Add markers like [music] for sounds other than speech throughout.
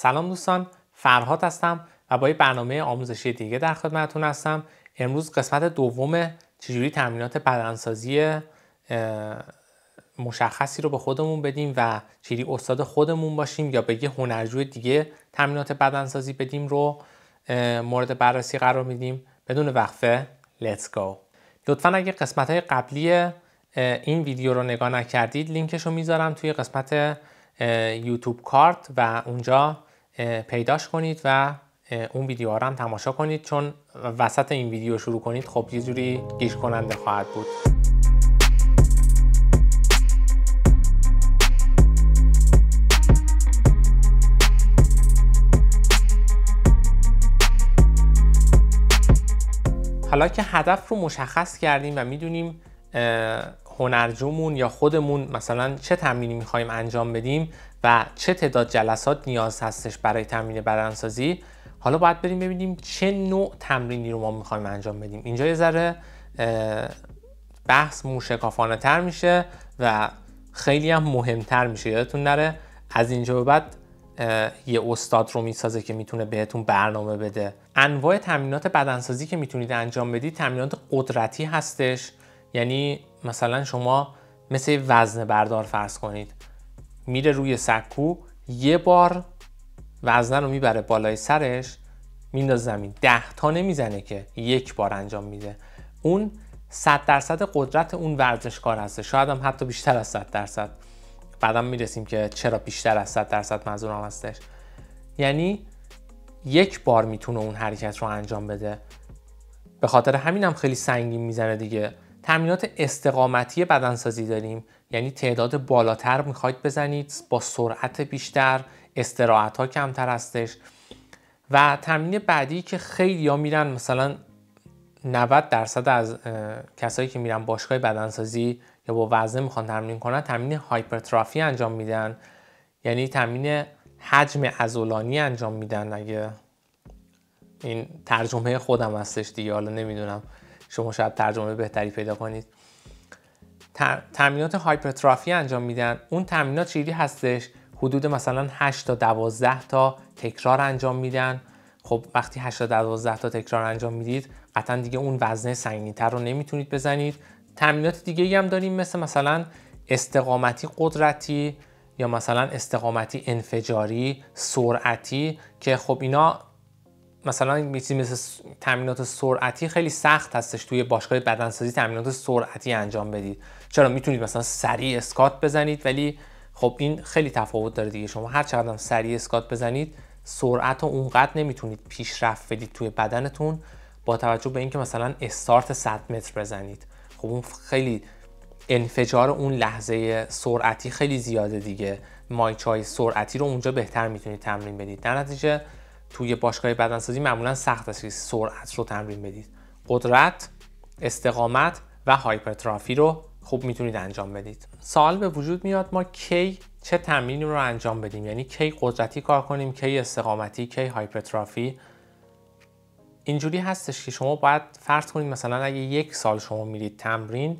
سلام دوستان فرهاد هستم و با یه برنامه آموزشی دیگه در خدمتتون هستم امروز قسمت دوم چجوری تمرینات بدنسازی مشخصی رو به خودمون بدیم و چجوری استاد خودمون باشیم یا به یه هنرجوی دیگه تمرینات بدنسازی بدیم رو مورد بررسی قرار میدیم بدون وقفه Let's گو لطفا اگه قسمت های قبلی این ویدیو رو نگاه نکردید لینکش رو میذارم توی قسمت یوتیوب کارت و اونجا پیداش کنید و اون ویدیو رو هم تماشا کنید چون وسط این ویدیو شروع کنید خب یه جوری گیش کننده خواهد بود حالا که هدف رو مشخص کردیم و میدونیم هنرجومون یا خودمون مثلا چه تمرینی میخوایم انجام بدیم و چه تعداد جلسات نیاز هستش برای تمرین بدنسازی حالا باید بریم ببینیم چه نوع تمرینی رو ما میخوایم انجام بدیم اینجا یه ذره بحث موشکافانه تر میشه و خیلی هم مهمتر میشه یادتون نره از اینجا به بعد یه استاد رو میسازه که میتونه بهتون برنامه بده انواع تمرینات بدنسازی که میتونید انجام بدید تمرینات قدرتی هستش یعنی مثلا شما مثل وزن بردار فرض کنید میره روی سکو یه بار وزنه رو میبره بالای سرش میندازه زمین ده تا نمیزنه که یک بار انجام میده اون 100 درصد قدرت اون ورزشکار هسته شاید هم حتی بیشتر از صد درصد بعدم میرسیم که چرا بیشتر از 100 درصد منظورم هستش یعنی یک بار میتونه اون حرکت رو انجام بده به خاطر همینم هم خیلی سنگین میزنه دیگه تمرینات استقامتی بدنسازی داریم یعنی تعداد بالاتر میخواید بزنید با سرعت بیشتر استراحت ها کمتر هستش و تمرین بعدی که خیلی ها میرن مثلا 90 درصد از کسایی که میرن باشگاه بدنسازی یا با وزنه میخوان تمرین کنن تمرین هایپرترافی انجام میدن یعنی تمرین حجم ازولانی انجام میدن اگه این ترجمه خودم هستش دیگه حالا نمیدونم شما شاید ترجمه بهتری پیدا کنید تمرینات هایپرترافی انجام میدن اون تمرینات چیری هستش حدود مثلا 8 تا 12 تا تکرار انجام میدن خب وقتی 8 تا 12 تا تکرار انجام میدید قطعا دیگه اون وزنه سنگینتر رو نمیتونید بزنید تمرینات دیگه هم داریم مثل مثلا استقامتی قدرتی یا مثلا استقامتی انفجاری سرعتی که خب اینا مثلا چیزی مثل تمرینات سرعتی خیلی سخت هستش توی باشگاه بدنسازی تمرینات سرعتی انجام بدید چرا میتونید مثلا سریع اسکات بزنید ولی خب این خیلی تفاوت داره دیگه شما هر چقدر سریع اسکات بزنید سرعت رو اونقدر نمیتونید پیشرفت بدید توی بدنتون با توجه به اینکه مثلا استارت 100 متر بزنید خب اون خیلی انفجار اون لحظه سرعتی خیلی زیاده دیگه مایچای سرعتی رو اونجا بهتر میتونید تمرین بدید در نتیجه توی باشگاه بدنسازی معمولا سخت است که سرعت رو تمرین بدید قدرت استقامت و هایپرترافی رو خوب میتونید انجام بدید سال به وجود میاد ما کی چه تمرینی رو انجام بدیم یعنی کی قدرتی کار کنیم کی استقامتی کی هایپرترافی اینجوری هستش که شما باید فرض کنید مثلا اگه یک سال شما میرید تمرین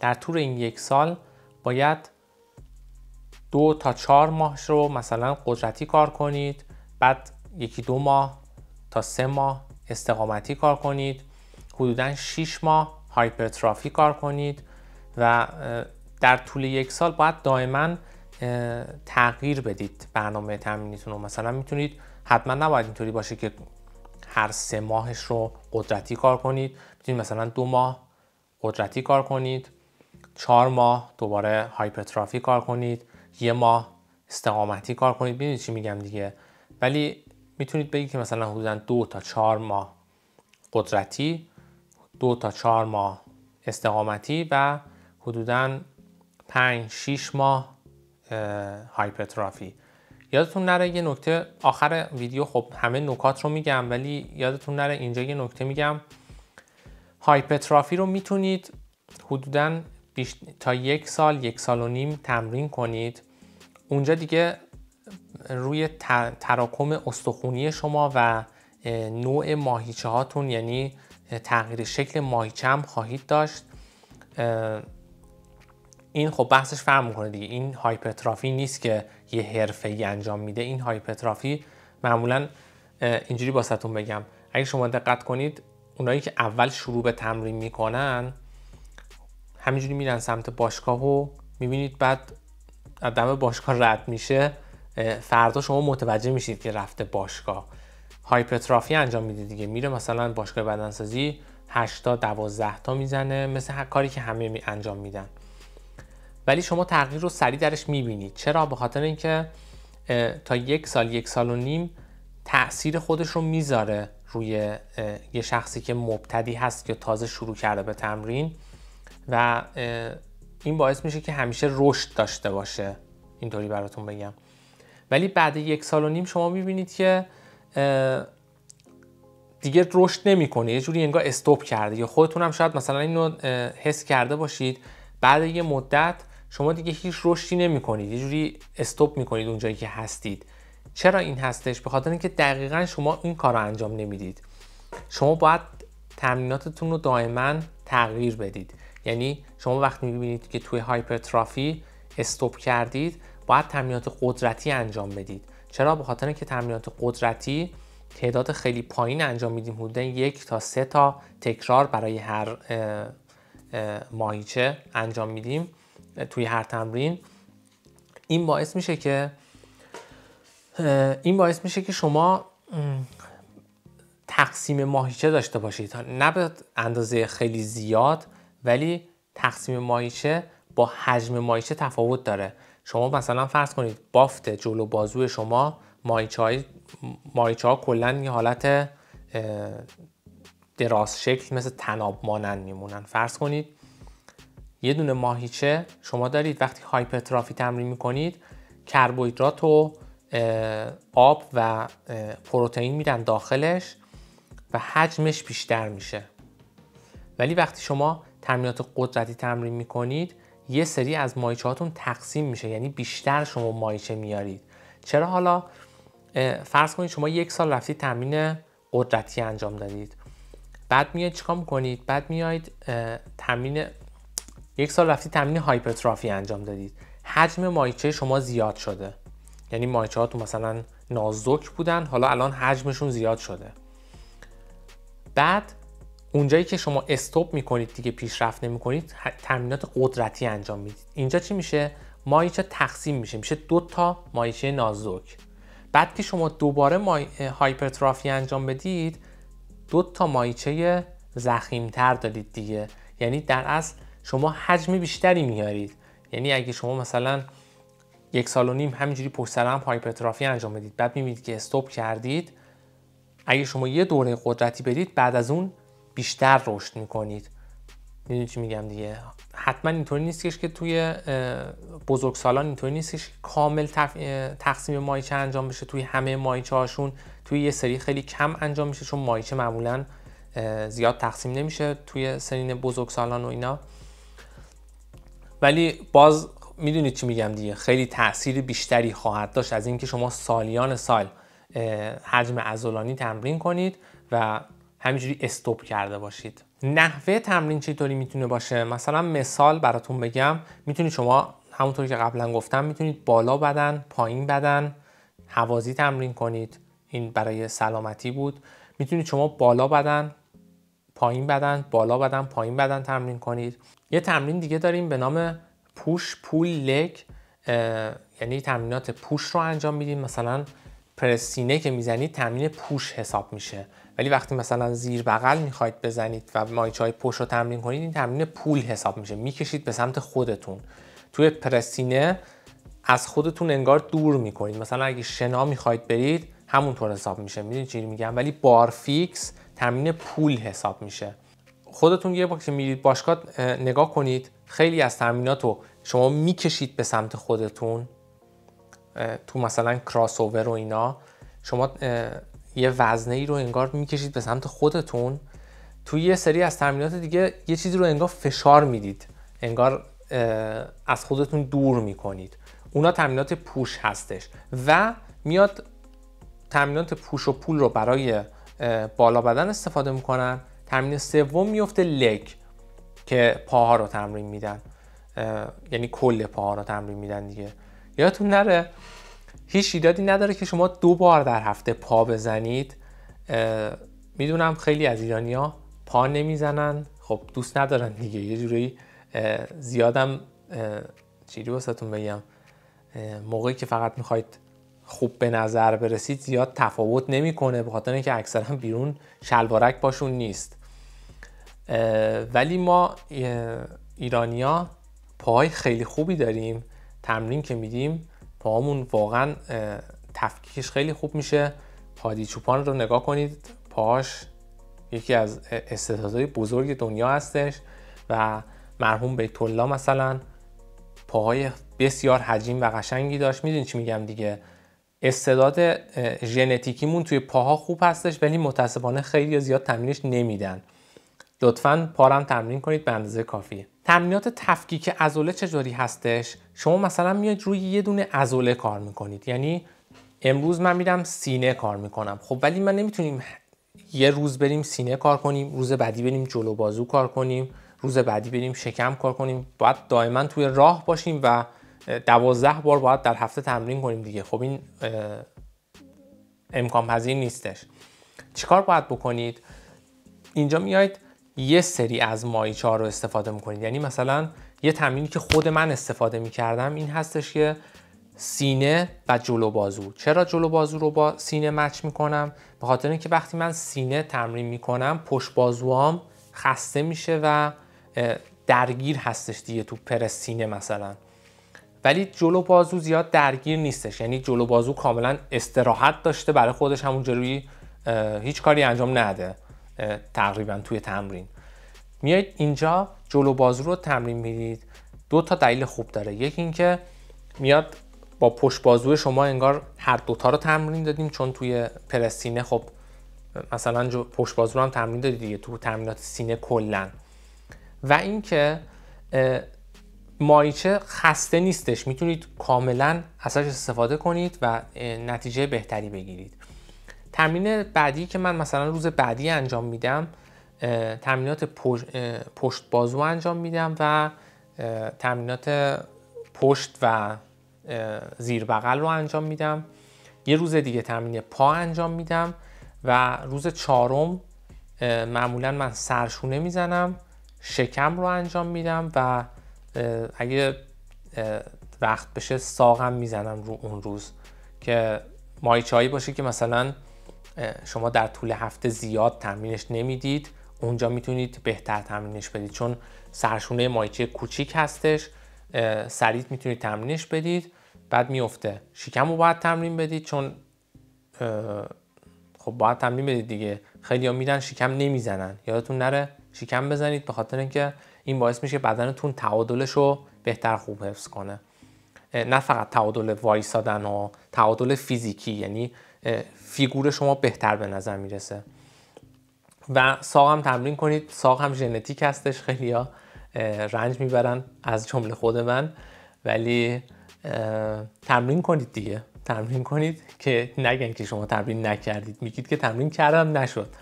در طول این یک سال باید دو تا چهار ماهش رو مثلا قدرتی کار کنید بعد یکی دو ماه تا سه ماه استقامتی کار کنید حدودا 6 ماه هایپرترافی کار کنید و در طول یک سال باید دائما تغییر بدید برنامه تمرینیتون رو مثلا میتونید حتما نباید اینطوری باشه که هر سه ماهش رو قدرتی کار کنید میتونید مثلا دو ماه قدرتی کار کنید چهار ماه دوباره هایپرترافی کار کنید یه ماه استقامتی کار کنید ببینید چی میگم دیگه ولی میتونید بگید که مثلا حدودا دو تا چهار ماه قدرتی دو تا چهار ماه استقامتی و حدودا 5 6 ماه هایپرترافی یادتون نره یه نکته آخر ویدیو خب همه نکات رو میگم ولی یادتون نره اینجا یه نکته میگم هایپرترافی رو میتونید حدودا تا یک سال یک سال و نیم تمرین کنید اونجا دیگه روی تراکم استخونی شما و نوع ماهیچه هاتون یعنی تغییر شکل ماهیچه هم خواهید داشت این خب بحثش فرم میکنه دیگه این هایپرترافی نیست که یه حرفه ای انجام میده این هایپرترافی معمولا اینجوری باستون بگم اگه شما دقت کنید اونایی که اول شروع به تمرین میکنن همینجوری میرن سمت باشگاه و میبینید بعد دم باشگاه رد میشه فردا شما متوجه میشید که رفته باشگاه هایپرترافی انجام میده دیگه میره مثلا باشگاه بدنسازی 8 تا 12 تا میزنه مثل کاری که همه می انجام میدن ولی شما تغییر رو سریع درش میبینید چرا به خاطر اینکه تا یک سال یک سال و نیم تاثیر خودش رو میذاره روی یه شخصی که مبتدی هست که تازه شروع کرده به تمرین و این باعث میشه که همیشه رشد داشته باشه اینطوری براتون بگم ولی بعد یک سال و نیم شما میبینید که دیگه رشد نمیکنه یه جوری انگار استوب کرده یا خودتون شاید مثلا اینو حس کرده باشید بعد یه مدت شما دیگه هیچ رشدی نمیکنید یه جوری استوب میکنید اونجایی که هستید چرا این هستش به خاطر اینکه دقیقا شما این کار رو انجام نمیدید شما باید تمریناتتون رو دائما تغییر بدید یعنی شما وقتی میبینید که توی هایپرترافی استوب کردید باید تمرینات قدرتی انجام بدید چرا به خاطر که تمرینات قدرتی تعداد خیلی پایین انجام میدیم حدود یک تا سه تا تکرار برای هر ماهیچه انجام میدیم توی هر تمرین این باعث میشه که این باعث میشه که شما تقسیم ماهیچه داشته باشید نه به اندازه خیلی زیاد ولی تقسیم ماهیچه با حجم ماهیچه تفاوت داره شما مثلا فرض کنید بافت جلو بازو شما ماهیچه های کلا یه حالت دراز شکل مثل تناب مانند میمونن فرض کنید یه دونه ماهیچه شما دارید وقتی هایپرترافی تمرین میکنید کربوهیدرات و آب و پروتئین میرن داخلش و حجمش بیشتر میشه ولی وقتی شما تمرینات قدرتی تمرین میکنید یه سری از مایچه هاتون تقسیم میشه یعنی بیشتر شما مایچه میارید چرا حالا فرض کنید شما یک سال رفتید تمرین قدرتی انجام دادید بعد میاید چیکار میکنید بعد میاید تمرین یک سال رفتید تمرین هایپرترافی انجام دادید حجم مایچه شما زیاد شده یعنی مایچه هاتون مثلا نازک بودن حالا الان حجمشون زیاد شده بعد اونجایی که شما استوب میکنید دیگه پیشرفت نمیکنید تمرینات قدرتی انجام میدید اینجا چی میشه مایچه تقسیم میشه میشه دو تا مایچه نازک بعد که شما دوباره مای... هایپرترافی انجام بدید دو تا مایچه زخیمتر دارید دیگه یعنی در اصل شما حجم بیشتری میارید یعنی اگه شما مثلا یک سال و نیم همینجوری پشت سر هم هایپرترافی انجام بدید بعد میبینید که استوب کردید اگه شما یه دوره قدرتی بدید بعد از اون بیشتر رشد میکنید میدونی چی میگم دیگه حتما اینطوری نیست که توی بزرگسالان اینطوری نیست که کامل تقسیم مایچه انجام بشه توی همه مایچه هاشون توی یه سری خیلی کم انجام میشه چون مایچه معمولا زیاد تقسیم نمیشه توی سنین بزرگسالان و اینا ولی باز میدونید چی میگم دیگه خیلی تاثیر بیشتری خواهد داشت از اینکه شما سالیان سال حجم عضلانی تمرین کنید و همینجوری استوب کرده باشید نحوه تمرین چطوری میتونه باشه مثلا مثال براتون بگم میتونید شما همونطوری که قبلا گفتم میتونید بالا بدن پایین بدن حوازی تمرین کنید این برای سلامتی بود میتونید شما بالا بدن پایین بدن بالا بدن پایین بدن تمرین کنید یه تمرین دیگه داریم به نام پوش پول لگ یعنی تمرینات پوش رو انجام میدیم مثلا پرسینه که میزنید تمرین پوش حساب میشه ولی وقتی مثلا زیر بغل میخواید بزنید و مایچای های پوش رو تمرین کنید این تمرین پول حساب میشه میکشید به سمت خودتون توی پرسینه از خودتون انگار دور میکنید مثلا اگه شنا میخواید برید همونطور حساب میشه میدونید چی میگم ولی بارفیکس تمرین پول حساب میشه خودتون یه بار که میرید باشگاه نگاه کنید خیلی از تمرینات رو شما میکشید به سمت خودتون تو مثلا کراس اوور و اینا شما یه وزنه ای رو انگار میکشید به سمت خودتون تو یه سری از تمرینات دیگه یه چیزی رو انگار فشار میدید انگار از خودتون دور میکنید اونا تمرینات پوش هستش و میاد تمرینات پوش و پول رو برای بالا بدن استفاده میکنن تمرین سوم میفته لگ که پاها رو تمرین میدن یعنی کل پاها رو تمرین میدن دیگه یادتون نره هیچ ایدادی نداره که شما دو بار در هفته پا بزنید میدونم خیلی از ایرانیا پا نمیزنن خب دوست ندارن دیگه یه جوری زیادم چیزی واسهتون بگم موقعی که فقط میخواید خوب به نظر برسید زیاد تفاوت نمیکنه به خاطر اینکه اکثرا بیرون شلوارک باشون نیست ولی ما ایرانیا پای خیلی خوبی داریم تمرین که میدیم پاهامون واقعا تفکیکش خیلی خوب میشه پادی چوپان رو نگاه کنید پاهاش یکی از استعدادهای بزرگ دنیا هستش و مرحوم بیت الله مثلا پاهای بسیار حجیم و قشنگی داشت میدونی چی میگم دیگه استعداد ژنتیکیمون توی پاها خوب هستش ولی متاسفانه خیلی زیاد تمرینش نمیدن لطفا پارم تمرین کنید به اندازه کافی تمرینات تفکیک عضله چجوری هستش شما مثلا میاد روی یه دونه ازوله کار میکنید یعنی امروز من میرم سینه کار میکنم خب ولی من نمیتونیم یه روز بریم سینه کار کنیم روز بعدی بریم جلو بازو کار کنیم روز بعدی بریم شکم کار کنیم باید دائما توی راه باشیم و دوازده بار باید در هفته تمرین کنیم دیگه خب این امکان پذیر نیستش چیکار باید بکنید اینجا میایید یه سری از مایچه ها رو استفاده میکنید یعنی مثلا یه تمرینی که خود من استفاده میکردم این هستش که سینه و جلو بازو چرا جلو بازو رو با سینه مچ میکنم به خاطر اینکه وقتی من سینه تمرین میکنم پشت بازوام خسته میشه و درگیر هستش دیگه تو پر سینه مثلا ولی جلو بازو زیاد درگیر نیستش یعنی جلو بازو کاملا استراحت داشته برای خودش همون جلوی هیچ کاری انجام نده تقریبا توی تمرین میایید اینجا جلو بازو رو تمرین میدید دو تا دلیل خوب داره یکی اینکه میاد با پشت بازو شما انگار هر دوتا رو تمرین دادیم چون توی پرسینه خب مثلا پشت بازو رو هم تمرین دادید دیگه تو تمرینات سینه کلا و اینکه مایچه خسته نیستش میتونید کاملا ازش استفاده کنید و نتیجه بهتری بگیرید تمرین بعدی که من مثلا روز بعدی انجام میدم تمرینات پشت بازو انجام میدم و تمرینات پشت و زیر بغل رو انجام میدم یه روز دیگه تمرین پا انجام میدم و روز چهارم معمولا من سرشونه میزنم شکم رو انجام میدم و اگه وقت بشه ساقم میزنم رو اون روز که چایی باشه که مثلا شما در طول هفته زیاد تمرینش نمیدید اونجا میتونید بهتر تمرینش بدید چون سرشونه مایچه کوچیک هستش سریع میتونید تمرینش بدید بعد میفته شکم رو باید تمرین بدید چون خب باید تمرین بدید دیگه خیلی ها میرن شکم نمیزنن یادتون نره شکم بزنید به خاطر اینکه این باعث میشه بدنتون تعادلش رو بهتر خوب حفظ کنه نه فقط تعادل وایسادن و تعادل فیزیکی یعنی فیگور شما بهتر به نظر میرسه و ساق تمرین کنید ساق هم ژنتیک هستش خیلی ها رنج میبرن از جمله خود من ولی تمرین کنید دیگه تمرین کنید که نگن که شما تمرین نکردید میگید که تمرین کردم نشد [laughs]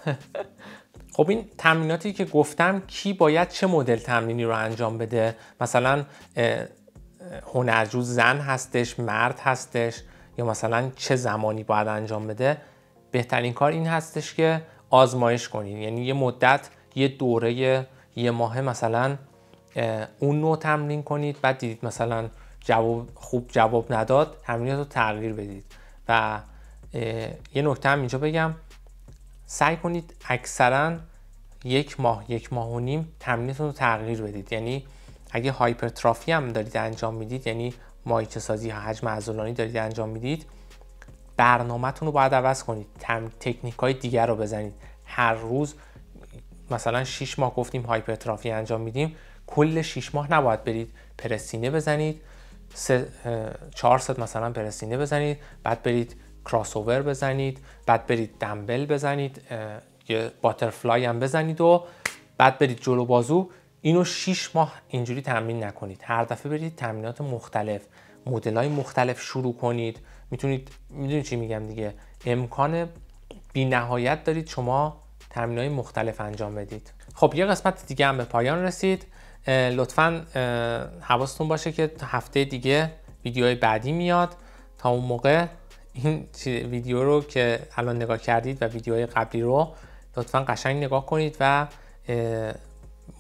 خب این تمریناتی که گفتم کی باید چه مدل تمرینی رو انجام بده مثلا هنرجو زن هستش مرد هستش یا مثلا چه زمانی باید انجام بده بهترین کار این هستش که آزمایش کنید یعنی یه مدت یه دوره یه ماه مثلا اون نوع تمرین کنید بعد دیدید مثلا جواب خوب جواب نداد تمرینات رو تغییر بدید و یه نکته هم اینجا بگم سعی کنید اکثرا یک ماه یک ماه و نیم تمرینتون رو تغییر بدید یعنی اگه هایپرترافی هم دارید انجام میدید یعنی مایچه سازی حجم عضلانی دارید انجام میدید برنامهتون رو باید عوض کنید تم... تکنیک های دیگر رو بزنید هر روز مثلا 6 ماه گفتیم هایپرترافی انجام میدیم کل 6 ماه نباید برید پرسینه بزنید 4 ست مثلا پرسینه بزنید بعد برید کراس بزنید بعد برید دمبل بزنید یه باترفلای هم بزنید و بعد برید جلو بازو اینو 6 ماه اینجوری تمرین نکنید هر دفعه برید تمرینات مختلف مدل مختلف شروع کنید میتونید میدونید چی میگم دیگه امکان بی نهایت دارید شما تمرین های مختلف انجام بدید خب یه قسمت دیگه هم به پایان رسید لطفا حواستون باشه که هفته دیگه ویدیوهای بعدی میاد تا اون موقع این ویدیو رو که الان نگاه کردید و ویدیوهای قبلی رو لطفا قشنگ نگاه کنید و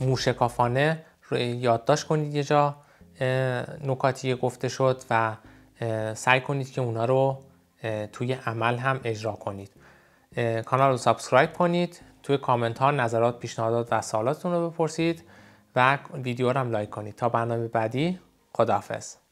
موشکافانه یادداشت کنید یه جا نکاتی گفته شد و سعی کنید که اونا رو توی عمل هم اجرا کنید کانال رو سابسکرایب کنید توی کامنت ها نظرات پیشنهادات و سوالاتتون رو بپرسید و ویدیو رو هم لایک کنید تا برنامه بعدی خداحافظ